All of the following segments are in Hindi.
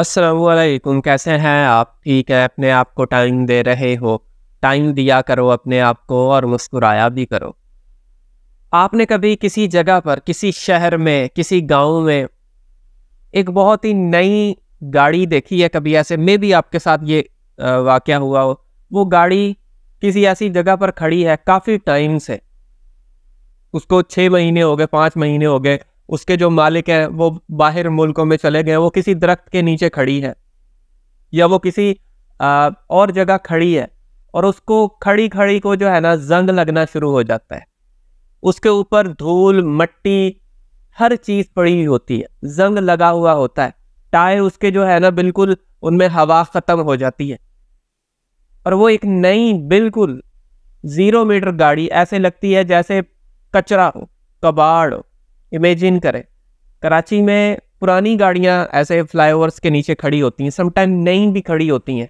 असलकुम कैसे हैं आप ठीक है अपने आप को टाइम दे रहे हो टाइम दिया करो अपने आप को और मुस्कुराया भी करो आपने कभी किसी जगह पर किसी शहर में किसी गांव में एक बहुत ही नई गाड़ी देखी है कभी ऐसे में भी आपके साथ ये वाक़ हुआ हो वो गाड़ी किसी ऐसी जगह पर खड़ी है काफ़ी टाइम से उसको छः महीने हो गए पाँच महीने हो गए उसके जो मालिक हैं वो बाहर मुल्कों में चले गए वो किसी दरख्त के नीचे खड़ी है या वो किसी आ, और जगह खड़ी है और उसको खड़ी खड़ी को जो है ना जंग लगना शुरू हो जाता है उसके ऊपर धूल मट्टी हर चीज़ पड़ी हुई होती है जंग लगा हुआ होता है टायर उसके जो है ना बिल्कुल उनमें हवा ख़त्म हो जाती है और वो एक नई बिल्कुल ज़ीरो मीटर गाड़ी ऐसे लगती है जैसे कचरा हो कबाड़ हो इमेजिन करें कराची में पुरानी गाड़ियाँ ऐसे फ्लाईओवर्स के नीचे खड़ी होती हैं समटाइम नई भी खड़ी होती हैं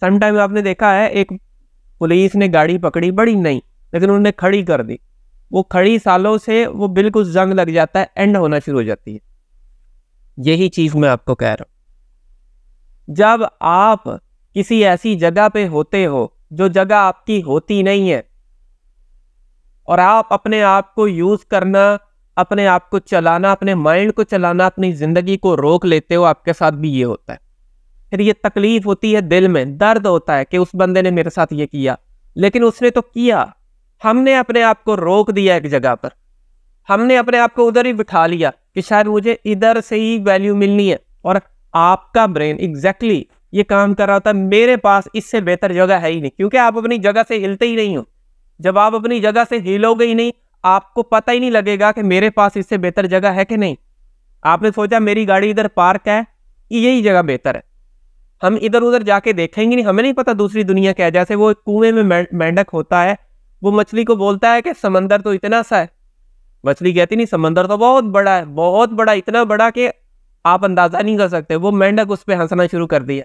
समटाइम आपने देखा है एक पुलिस ने गाड़ी पकड़ी बड़ी नई लेकिन उन्होंने खड़ी कर दी वो खड़ी सालों से वो बिल्कुल जंग लग जाता है एंड होना शुरू हो जाती है यही चीज़ मैं आपको कह रहा हूं जब आप किसी ऐसी जगह पे होते हो जो जगह आपकी होती नहीं है और आप अपने आप को यूज़ करना अपने आप को चलाना अपने माइंड को चलाना अपनी ज़िंदगी को रोक लेते हो आपके साथ भी ये होता है फिर ये तकलीफ होती है दिल में दर्द होता है कि उस बंदे ने मेरे साथ ये किया लेकिन उसने तो किया हमने अपने आप को रोक दिया एक जगह पर हमने अपने आप को उधर ही बिठा लिया कि शायद मुझे इधर से ही वैल्यू मिलनी है और आपका ब्रेन एग्जैक्टली exactly ये काम कर रहा होता है मेरे पास इससे बेहतर जगह है ही नहीं क्योंकि आप अपनी जगह से हिलते ही नहीं हो जब आप अपनी जगह से हिलोगे ही नहीं आपको पता ही नहीं लगेगा कि मेरे पास इससे बेहतर जगह है कि नहीं आपने सोचा मेरी गाड़ी इधर पार्क है यही जगह बेहतर है हम इधर उधर जाके देखेंगे नहीं हमें नहीं पता दूसरी दुनिया क्या है जैसे वो कुएं में मेंढक होता है वो मछली को बोलता है कि समंदर तो इतना सा है मछली कहती नहीं समंदर तो बहुत बड़ा है बहुत बड़ा इतना बड़ा कि आप अंदाज़ा नहीं कर सकते वो मेंढक उस पर हंसना शुरू कर दिया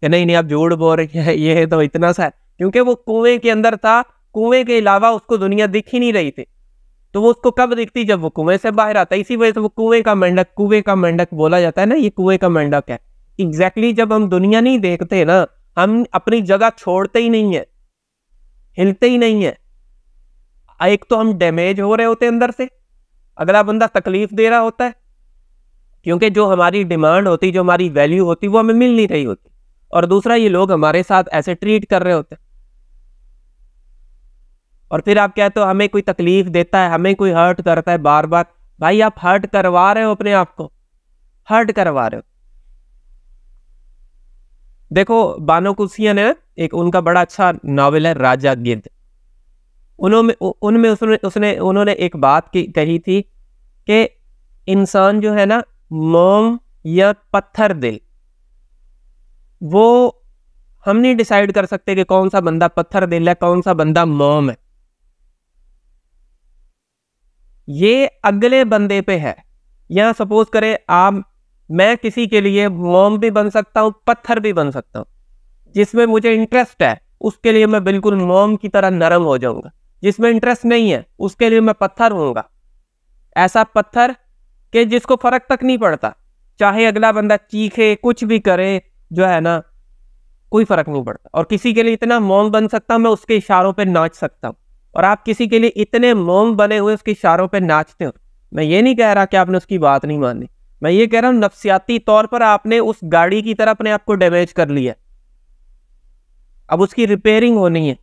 कि नहीं नहीं आप जोड़ बो रही है ये तो इतना सा है क्योंकि वो कुएं के अंदर था कुएं के अलावा उसको दुनिया दिख ही नहीं रही थी तो वो उसको कब दिखती जब वो कुएं से बाहर आता है इसी वजह से वो कुएं का मेंढक कुएं का मेंढक बोला जाता है ना ये कुएं का मेंढक है एग्जैक्टली exactly जब हम दुनिया नहीं देखते ना हम अपनी जगह छोड़ते ही नहीं है हिलते ही नहीं है एक तो हम डैमेज हो रहे होते हैं अंदर से अगला बंदा तकलीफ दे रहा होता है क्योंकि जो हमारी डिमांड होती जो हमारी वैल्यू होती वो हमें मिल नहीं रही होती और दूसरा ये लोग हमारे साथ ऐसे ट्रीट कर रहे होते हैं और फिर आप कहते हो हमें कोई तकलीफ देता है हमें कोई हर्ट करता है बार बार भाई आप हर्ट करवा रहे हो अपने आप को हर्ट करवा रहे हो देखो बानो कुसिया ने एक उनका बड़ा अच्छा नॉवल है राजा गिद्ध उन्होंने उनमें उसने उसने उन्होंने एक बात की कही थी कि इंसान जो है ना मोम या पत्थर दिल वो हम नहीं डिसाइड कर सकते कि कौन सा बंदा पत्थर दिल है कौन सा बंदा मोम है ये अगले बंदे पे है या सपोज करें आप मैं किसी के लिए मोम भी बन सकता हूँ पत्थर भी बन सकता हूँ जिसमें मुझे इंटरेस्ट है उसके लिए मैं बिल्कुल मोम की तरह नरम हो जाऊंगा जिसमें इंटरेस्ट नहीं है उसके लिए मैं पत्थर होऊंगा ऐसा पत्थर के जिसको फर्क तक नहीं पड़ता चाहे अगला बंदा चीखे कुछ भी करे जो है ना कोई फर्क नहीं पड़ता और किसी के लिए इतना मौन बन सकता हूँ मैं उसके इशारों पर नाच सकता हूँ और आप किसी के लिए इतने मोम बने हुए उसके इशारों पर नाचते हो मैं ये नहीं कह रहा कि आपने उसकी बात नहीं मानी मैं ये कह रहा हूँ नफसियाती तौर पर आपने उस गाड़ी की तरह अपने आप को डैमेज कर लिया अब उसकी रिपेयरिंग होनी है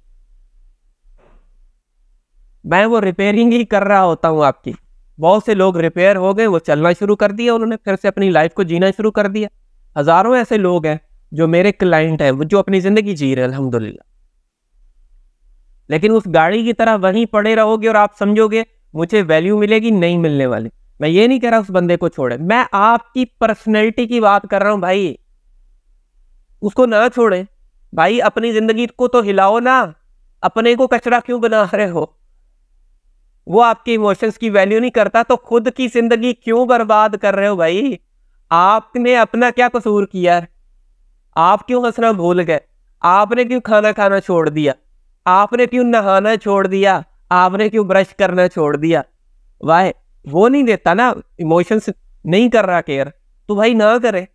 मैं वो रिपेयरिंग ही कर रहा होता हूँ आपकी बहुत से लोग रिपेयर हो गए वो चलना शुरू कर दिया उन्होंने फिर से अपनी लाइफ को जीना शुरू कर दिया हज़ारों ऐसे लोग हैं जो मेरे क्लाइंट हैं जो अपनी ज़िंदगी जी रहे हैं अलहमदिल्ला लेकिन उस गाड़ी की तरह वहीं पड़े रहोगे और आप समझोगे मुझे वैल्यू मिलेगी नहीं मिलने वाली मैं ये नहीं कह रहा उस बंदे को छोड़े मैं आपकी पर्सनैलिटी की बात कर रहा हूँ भाई उसको ना छोड़े भाई अपनी जिंदगी को तो हिलाओ ना अपने को कचरा क्यों बना रहे हो वो आपके इमोशंस की वैल्यू नहीं करता तो खुद की जिंदगी क्यों बर्बाद कर रहे हो भाई आपने अपना क्या कसूर किया आप क्यों हंसना भूल गए आपने क्यों खाना खाना छोड़ दिया आपने क्यों नहाना छोड़ दिया आपने क्यों ब्रश करना छोड़ दिया वाह वो नहीं देता ना इमोशंस नहीं कर रहा केयर तो भाई ना करे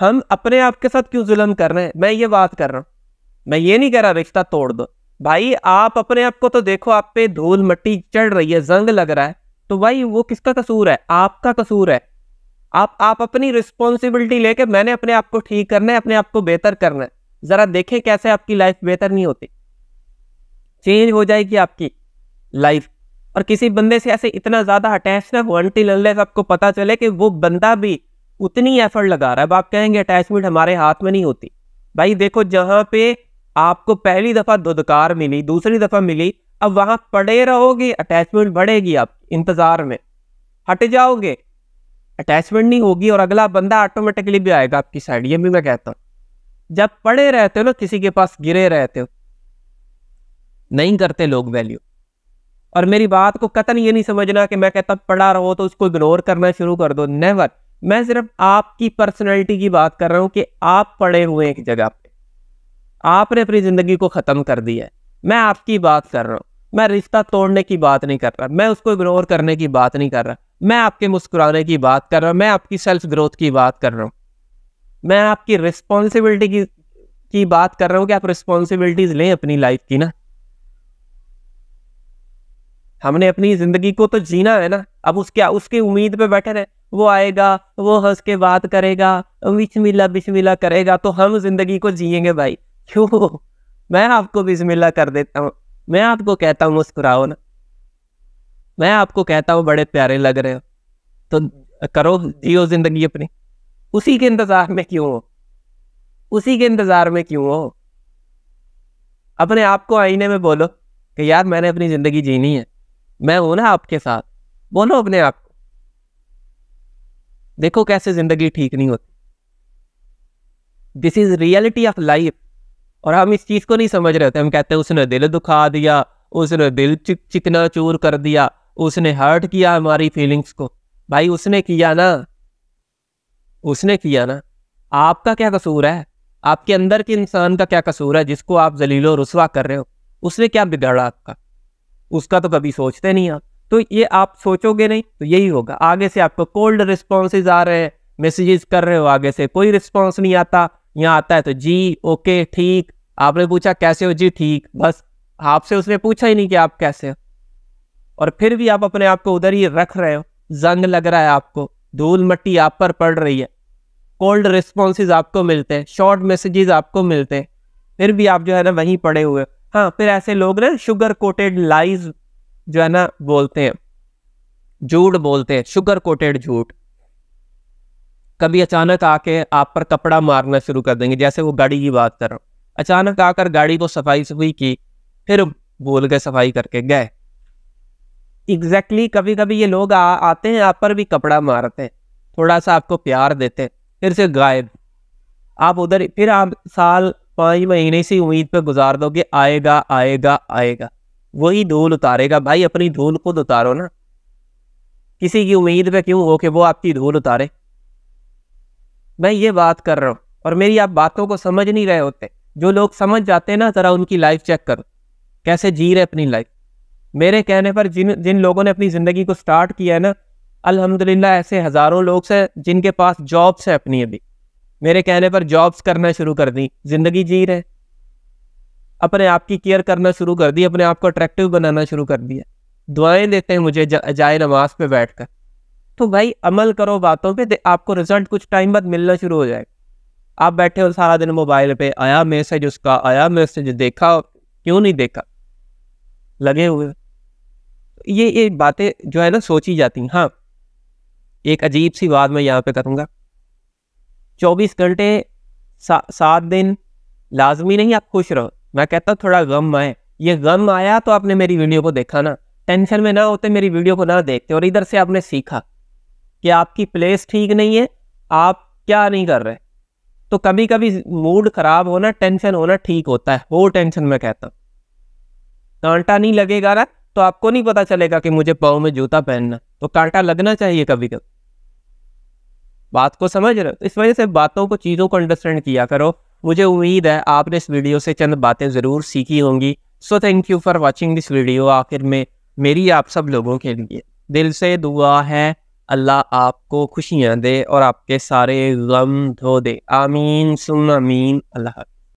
हम अपने आप के साथ क्यों जुलम कर रहे हैं मैं ये बात कर रहा हूँ मैं ये नहीं कह रहा रिश्ता तोड़ दो भाई आप अपने आप को तो देखो आप पे धूल मट्टी चढ़ रही है जंग लग रहा है तो भाई वो किसका कसूर है आपका कसूर है आप आप अपनी रिस्पॉन्सिबिलिटी लेके मैंने अपने आप को ठीक करना है अपने आप को बेहतर करना है ज़रा देखें कैसे आपकी लाइफ बेहतर नहीं होती चेंज हो जाएगी आपकी लाइफ और किसी बंदे से ऐसे इतना ज़्यादा अटैच ना हो अनटिल अनलेस आपको पता चले कि वो बंदा भी उतनी एफर्ट लगा रहा है अब आप कहेंगे अटैचमेंट हमारे हाथ में नहीं होती भाई देखो जहाँ पे आपको पहली दफ़ा दुदकार मिली दूसरी दफ़ा मिली अब वहाँ पड़े रहोगे अटैचमेंट बढ़ेगी आप इंतज़ार में हट जाओगे अटैचमेंट नहीं होगी और अगला बंदा ऑटोमेटिकली भी आएगा आपकी साइड ये भी मैं कहता हूँ जब पड़े रहते हो ना किसी के पास गिरे रहते हो नहीं करते लोग वैल्यू और मेरी बात को कतन ये नहीं समझना कि मैं कहता पढ़ा रहा हूँ तो उसको इग्नोर करना शुरू कर दो नेवर मैं सिर्फ आपकी पर्सनैलिटी की बात कर रहा हूँ कि आप पढ़े हुए एक जगह पे आपने अपनी ज़िंदगी को ख़त्म कर दिया है मैं आपकी बात कर रहा हूँ मैं रिश्ता तोड़ने की बात नहीं कर रहा मैं उसको इग्नोर करने की बात नहीं कर रहा मैं आपके मुस्कुराने की बात कर रहा हूँ मैं आपकी सेल्फ ग्रोथ की बात कर रहा हूँ मैं आपकी रिस्पॉन्सिबिलिटी की की बात कर रहा हूँ कि आप रिस्पॉन्सिबिलिटीज़ लें अपनी लाइफ की ना हमने अपनी जिंदगी को तो जीना है ना अब उसके उसके उम्मीद पे बैठे रहे वो आएगा वो हंस के बात करेगा बिशमिल्ला बिशमिल्ला करेगा तो हम जिंदगी को जियेंगे भाई क्यों मैं आपको बिशमिल्ला कर देता हूँ मैं आपको कहता हूँ मुस्कुराओ ना मैं आपको कहता हूँ बड़े प्यारे लग रहे हो तो करो जियो जिंदगी अपनी उसी के इंतजार में क्यों हो उसी के इंतजार में क्यों हो अपने आप को आईने में बोलो कि यार मैंने अपनी जिंदगी जीनी है मैं हूं ना आपके साथ बोलो अपने आप देखो कैसे जिंदगी ठीक नहीं होती this is reality of life और हम इस चीज को नहीं समझ रहे होते हम कहते हैं उसने दिल दुखा दिया उसने दिल चिक चिकना चूर कर दिया उसने हर्ट किया हमारी फीलिंग्स को भाई उसने किया ना उसने किया ना आपका क्या कसूर है आपके अंदर के इंसान का क्या कसूर है जिसको आप जलीलो रसवा कर रहे हो उसने क्या बिगाड़ा आपका उसका तो कभी सोचते नहीं आप तो ये आप सोचोगे नहीं तो यही होगा आगे से आपको कोल्ड रिस्पॉन्सेज आ रहे हैं मैसेजेस कर रहे हो आगे से कोई रिस्पॉन्स नहीं आता यहाँ आता है तो जी ओके ठीक आपने पूछा कैसे हो जी ठीक बस आपसे उसने पूछा ही नहीं कि आप कैसे हो और फिर भी आप अपने आप को उधर ही रख रहे हो जंग लग रहा है आपको धूल मट्टी आप पर पड़ रही है कोल्ड रिस्पॉन्सेज आपको मिलते हैं शॉर्ट मैसेजेस आपको मिलते हैं फिर भी आप जो है ना वहीं पड़े हुए हाँ फिर ऐसे लोग ना शुगर कोटेड लाइज जो है ना बोलते हैं झूठ बोलते हैं शुगर कोटेड झूठ कभी अचानक आके आप पर कपड़ा मारना शुरू कर देंगे जैसे वो गाड़ी की बात कर रहा हूँ अचानक आकर गाड़ी को सफाई सफाई की फिर बोल के सफाई करके गए एग्जैक्टली exactly, कभी कभी ये लोग आ, आते हैं आप पर भी कपड़ा मारते हैं थोड़ा सा आपको प्यार देते हैं फिर से गायब आप उधर फिर आप साल पाँच महीने से उम्मीद पर गुजार दोगे आएगा आएगा आएगा वही धूल उतारेगा भाई अपनी धूल खुद उतारो ना किसी की उम्मीद पे क्यों हो कि वो आपकी धूल उतारे मैं ये बात कर रहा हूँ और मेरी आप बातों को समझ नहीं रहे होते जो लोग समझ जाते हैं ना ज़रा उनकी लाइफ चेक करो कैसे जी रहे अपनी लाइफ मेरे कहने पर जिन जिन लोगों ने अपनी ज़िंदगी को स्टार्ट किया है ना अलहमदिल्ला ऐसे हज़ारों लोग से जिनके पास जॉब्स है अपनी अभी मेरे कहने पर जॉब्स करना शुरू कर दी जिंदगी जी रहे अपने आप की केयर करना शुरू कर दी अपने आप को अट्रैक्टिव बनाना शुरू कर दिया दुआएं देते हैं मुझे जाए नमाज पे बैठकर तो भाई अमल करो बातों पे आपको रिजल्ट कुछ टाइम बाद मिलना शुरू हो जाएगा आप बैठे हो सारा दिन मोबाइल पे आया मैसेज उसका आया मैसेज देखा क्यों नहीं देखा लगे हुए ये ये बातें जो है ना सोची जाती हैं हाँ एक अजीब सी बात मैं यहाँ पे करूँगा चौबीस घंटे सा, सात दिन लाजमी नहीं आप खुश रहो मैं कहता थोड़ा गम आए ये गम आया तो आपने मेरी वीडियो को देखा ना टेंशन में ना होते मेरी वीडियो को ना देखते और इधर से आपने सीखा कि आपकी प्लेस ठीक नहीं है आप क्या नहीं कर रहे तो कभी कभी मूड खराब होना टेंशन होना ठीक होता है वो टेंशन में कहता हूँ कांटा नहीं लगेगा ना तो आपको नहीं पता चलेगा कि मुझे पाँव में जूता पहनना तो कांटा लगना चाहिए कभी कभी बात को समझ रहे हो तो इस वजह से बातों को चीज़ों को अंडरस्टैंड किया करो मुझे उम्मीद है आपने इस वीडियो से चंद बातें ज़रूर सीखी होंगी so thank you for watching this video आखिर में मेरी आप सब लोगों के लिए दिल से दुआ है अल्लाह आपको खुशियाँ दे और आपके सारे गम धो दे आमीन सुन अमीन अल्लाह